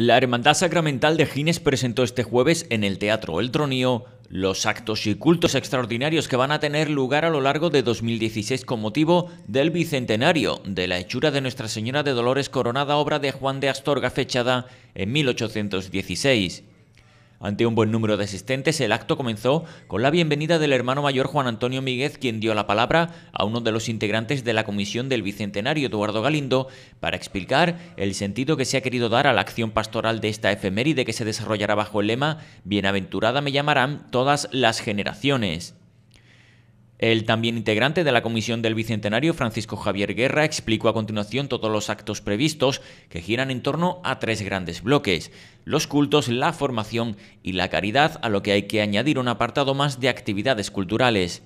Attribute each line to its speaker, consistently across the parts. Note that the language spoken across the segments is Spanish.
Speaker 1: La Hermandad Sacramental de Gines presentó este jueves en el Teatro El Tronío los actos y cultos extraordinarios que van a tener lugar a lo largo de 2016 con motivo del bicentenario de la hechura de Nuestra Señora de Dolores Coronada, obra de Juan de Astorga fechada en 1816. Ante un buen número de asistentes, el acto comenzó con la bienvenida del hermano mayor Juan Antonio Míguez, quien dio la palabra a uno de los integrantes de la Comisión del Bicentenario, Eduardo Galindo, para explicar el sentido que se ha querido dar a la acción pastoral de esta efeméride que se desarrollará bajo el lema Bienaventurada me llamarán todas las generaciones. El también integrante de la Comisión del Bicentenario, Francisco Javier Guerra, explicó a continuación todos los actos previstos que giran en torno a tres grandes bloques, los cultos, la formación y la caridad, a lo que hay que añadir un apartado más de actividades culturales.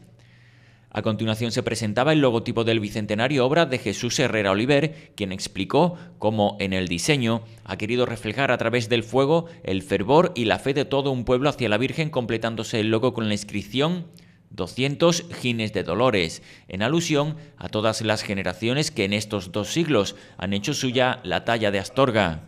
Speaker 1: A continuación se presentaba el logotipo del Bicentenario, obra de Jesús Herrera Oliver, quien explicó cómo en el diseño ha querido reflejar a través del fuego el fervor y la fe de todo un pueblo hacia la Virgen, completándose el logo con la inscripción 200 Gines de Dolores, en alusión a todas las generaciones que en estos dos siglos han hecho suya la talla de Astorga.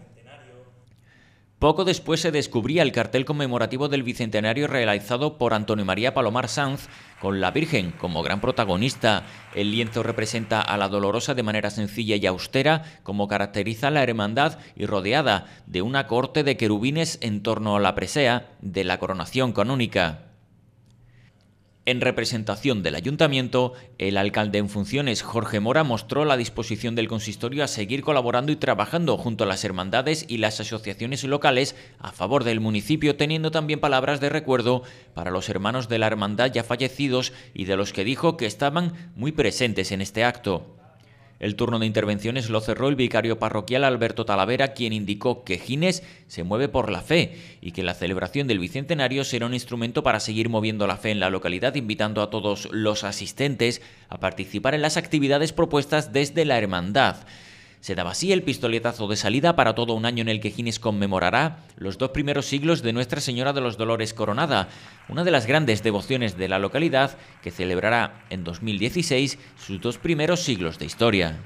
Speaker 1: Poco después se descubría el cartel conmemorativo del bicentenario realizado por Antonio María Palomar Sanz con la Virgen como gran protagonista. El lienzo representa a la dolorosa de manera sencilla y austera, como caracteriza la hermandad y rodeada de una corte de querubines en torno a la presea de la coronación canónica. En representación del ayuntamiento, el alcalde en funciones Jorge Mora mostró la disposición del consistorio a seguir colaborando y trabajando junto a las hermandades y las asociaciones locales a favor del municipio, teniendo también palabras de recuerdo para los hermanos de la hermandad ya fallecidos y de los que dijo que estaban muy presentes en este acto. El turno de intervenciones lo cerró el vicario parroquial Alberto Talavera, quien indicó que Gines se mueve por la fe y que la celebración del Bicentenario será un instrumento para seguir moviendo la fe en la localidad, invitando a todos los asistentes a participar en las actividades propuestas desde la Hermandad. Se daba así el pistoletazo de salida para todo un año en el que Gines conmemorará los dos primeros siglos de Nuestra Señora de los Dolores Coronada, una de las grandes devociones de la localidad que celebrará en 2016 sus dos primeros siglos de historia.